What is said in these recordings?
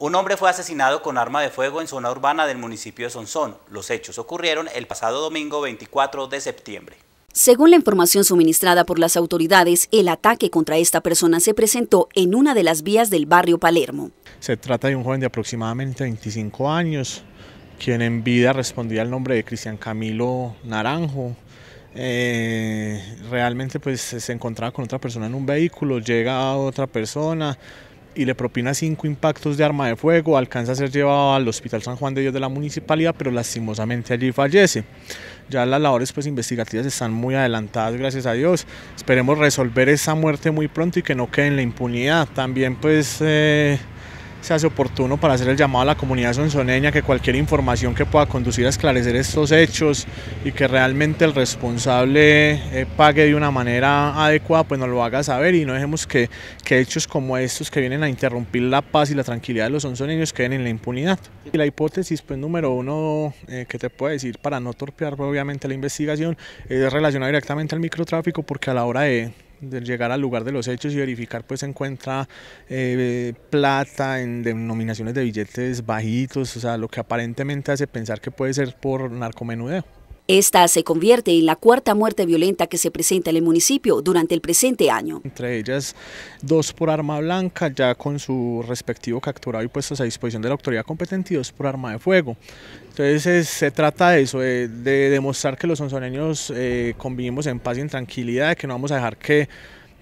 Un hombre fue asesinado con arma de fuego en zona urbana del municipio de Sonsón. Los hechos ocurrieron el pasado domingo 24 de septiembre. Según la información suministrada por las autoridades, el ataque contra esta persona se presentó en una de las vías del barrio Palermo. Se trata de un joven de aproximadamente 25 años, quien en vida respondía al nombre de Cristian Camilo Naranjo. Eh, realmente pues se encontraba con otra persona en un vehículo, llega otra persona, y le propina cinco impactos de arma de fuego, alcanza a ser llevado al Hospital San Juan de Dios de la municipalidad, pero lastimosamente allí fallece. Ya las labores pues, investigativas están muy adelantadas, gracias a Dios. Esperemos resolver esa muerte muy pronto y que no quede en la impunidad. También pues... Eh, se hace oportuno para hacer el llamado a la comunidad sonzoneña que cualquier información que pueda conducir a esclarecer estos hechos y que realmente el responsable eh, pague de una manera adecuada, pues nos lo haga saber y no dejemos que, hechos como estos que vienen a interrumpir la paz y la tranquilidad de los sonzoneños queden en la impunidad. Y la hipótesis pues número uno eh, que te puedo decir para no torpear obviamente la investigación es relacionada directamente al microtráfico porque a la hora de de llegar al lugar de los hechos y verificar, pues se encuentra eh, plata en denominaciones de billetes bajitos, o sea, lo que aparentemente hace pensar que puede ser por narcomenudeo. Esta se convierte en la cuarta muerte violenta que se presenta en el municipio durante el presente año. Entre ellas, dos por arma blanca, ya con su respectivo capturado y puestos a disposición de la autoridad competente, y dos por arma de fuego. Entonces se trata de eso, de, demostrar que los sonzoneños eh, convivimos en paz y en tranquilidad, que no vamos a dejar que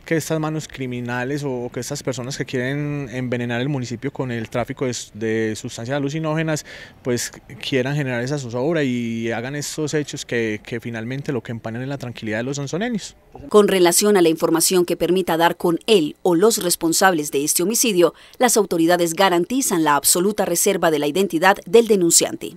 que estas manos criminales o que estas personas que quieren envenenar el municipio con el tráfico de, sustancias alucinógenas, pues quieran generar esa zozobra y hagan esos hechos que, finalmente lo que empañan es la tranquilidad de los sonsonenios. Con relación a la información que permita dar con él o los responsables de este homicidio, las autoridades garantizan la absoluta reserva de la identidad del denunciante.